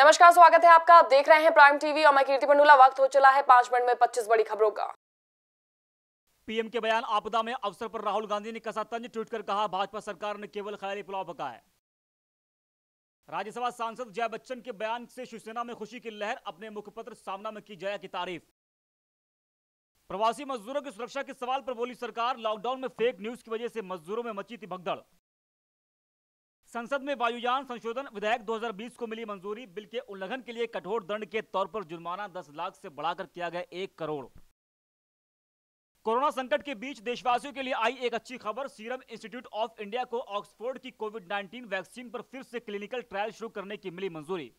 नमस्कार स्वागत है आपका आप देख रहे हैं प्राइम टीवी और मैं कीर्ति पंडूला वक्त हो चला है पांच मिनट में पच्चीस बड़ी खबरों का पीएम के बयान आपदा में अवसर पर राहुल गांधी ने कसा तंज ट्वीट कर कहा भाजपा सरकार ने केवल खयाली पुलाव पका है राज्यसभा सांसद जया बच्चन के बयान से शिवसेना में खुशी की लहर अपने मुखपत्र सामना में की जया की तारीफ प्रवासी मजदूरों की सुरक्षा के सवाल पर बोली सरकार लॉकडाउन में फेक न्यूज की वजह से मजदूरों में मची थी भगदड़ संसद में वायुयान संशोधन विधेयक 2020 को मिली मंजूरी बिल के उल्लंघन के लिए कठोर दंड के तौर पर जुर्माना 10 लाख से बढ़ाकर किया गया एक करोड़ कोरोना संकट के बीच देशवासियों के लिए आई एक अच्छी खबर सीरम इंस्टीट्यूट ऑफ इंडिया को ऑक्सफोर्ड की कोविड 19 वैक्सीन पर फिर से क्लिनिकल ट्रायल शुरू करने की मिली मंजूरी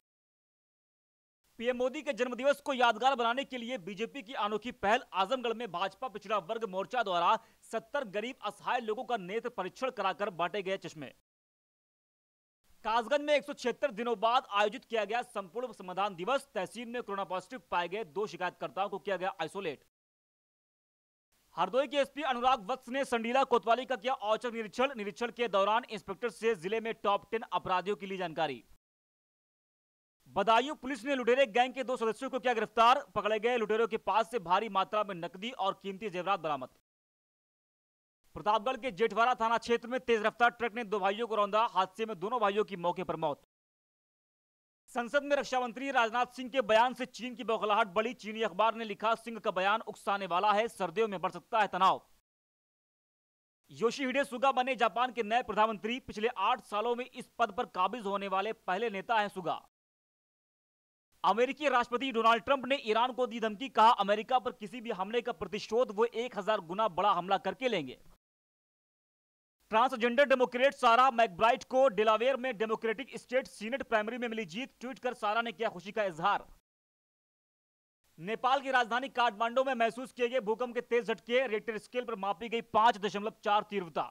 पीएम मोदी के जन्मदिवस को यादगार बनाने के लिए बीजेपी की अनोखी पहल आजमगढ़ में भाजपा पिछड़ा वर्ग मोर्चा द्वारा सत्तर गरीब असहाय लोगों का नेत्र परीक्षण कराकर बांटे गए चश्मे कासगंज में एक दिनों बाद आयोजित किया गया संपूर्ण समाधान दिवस तहसील में कोरोना पॉजिटिव पाए गए दो शिकायतकर्ताओं को किया गया आइसोलेट हरदोई के एसपी अनुराग वत्स ने संडीला कोतवाली का किया औचक निरीक्षण निरीक्षण के दौरान इंस्पेक्टर से जिले में टॉप टेन अपराधियों की ली जानकारी बदायूं पुलिस ने लुटेरे गैंग के दो सदस्यों को किया गिरफ्तार पकड़े गए लुटेरों के पास से भारी मात्रा में नकदी और कीमती जेवरात बरामद प्रतापगढ़ के जेठवारा थाना क्षेत्र में तेज रफ्तार ट्रक ने दो भाइयों को रौंदा हादसे में दोनों भाइयों की मौके पर मौत संसद में रक्षा मंत्री राजनाथ सिंह के बयान से चीन की बौखलाहट बड़ी चीनी अखबार ने लिखा सिंह का बयान उकसाने वाला है सर्दियों में बढ़ सकता है तनाव योशीहिडे सुगा बने जापान के नए प्रधानमंत्री पिछले आठ सालों में इस पद पर काबिज होने वाले पहले नेता हैं सुगा अमेरिकी राष्ट्रपति डोनाल्ड ट्रंप ने ईरान को दी धमकी कहा अमेरिका पर किसी भी हमले का प्रतिशोध वो एक हजार गुना बड़ा हमला करके लेंगे ट्रांसजेंडर डेमोक्रेट सारा मैकब्राइट को डिलावेयर में डेमोक्रेटिक स्टेट सीनेट प्राइमरी में मिली जीत ट्वीट कर सारा ने किया खुशी का इजहार नेपाल की राजधानी काठमांडू में महसूस किए गए भूकंप के तेज झटके रेटर स्केल पर मापी गई पांच दशमलव चार तीव्रता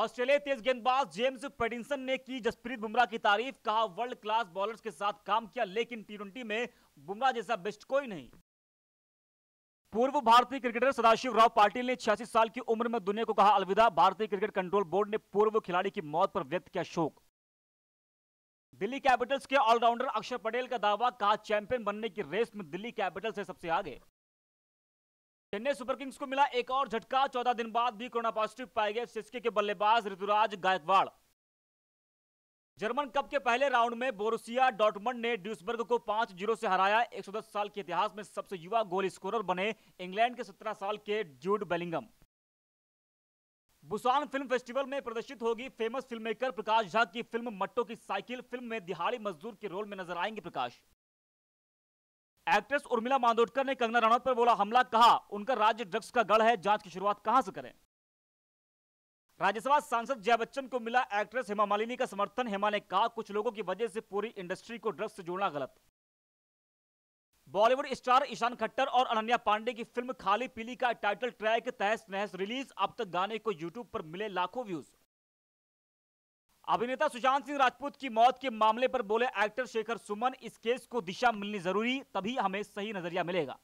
ऑस्ट्रेलिया तेज गेंदबाज जेम्स पेडिंसन ने की जसप्रीत बुमराह की तारीफ कहा वर्ल्ड क्लास बॉलर्स के साथ काम किया लेकिन टी में बुमराह जैसा बेस्ट कोई नहीं पूर्व भारतीय क्रिकेटर सदाशिव राव पाटिल ने छियासी साल की उम्र में दुनिया को कहा अलविदा भारतीय क्रिकेट कंट्रोल बोर्ड ने पूर्व खिलाड़ी की मौत पर व्यक्त किया शोक दिल्ली कैपिटल्स के ऑलराउंडर अक्षर पटेल का दावा कहा चैंपियन बनने की रेस में दिल्ली कैपिटल्स है सबसे आगे चेन्नई सुपर किंग्स को मिला एक और झटका चौदह दिन बाद भी कोरोना पॉजिटिव पाए गए सिस्के के बल्लेबाज ऋतुराज गायकवाड़ जर्मन कप के पहले राउंड में बोरुसिया डॉटमंड ने ड्यूसबर्ग को पांच जीरो से हराया 110 साल के इतिहास में सबसे युवा गोल स्कोरर बने इंग्लैंड के 17 साल के Jude Bellingham Busan film festival में प्रदर्शित होगी famous film maker Prakash Jha की फिल्म मट्टो की साइकिल फिल्म में दिहाड़ी मजदूर के रोल में नजर आएंगे प्रकाश एक्ट्रेस उर्मिला मांदोडकर ने कंगना रनौत पर बोला हमला कहा उनका राज्य ड्रग्स का गढ़ है जांच की शुरुआत कहां से करें राज्यसभा सांसद जया बच्चन को मिला एक्ट्रेस हेमा मालिनी का समर्थन हेमा ने कहा कुछ लोगों की वजह से पूरी इंडस्ट्री को ड्रग्स से जोड़ना गलत बॉलीवुड स्टार ईशान खट्टर और अनन्या पांडे की फिल्म खाली पीली का टाइटल ट्रैक तहस नहस रिलीज अब तक गाने को यूट्यूब पर मिले लाखों व्यूज अभिनेता सुशांत सिंह राजपूत की मौत के मामले पर बोले एक्टर शेखर सुमन इस केस को दिशा मिलनी जरूरी तभी हमें सही नजरिया मिलेगा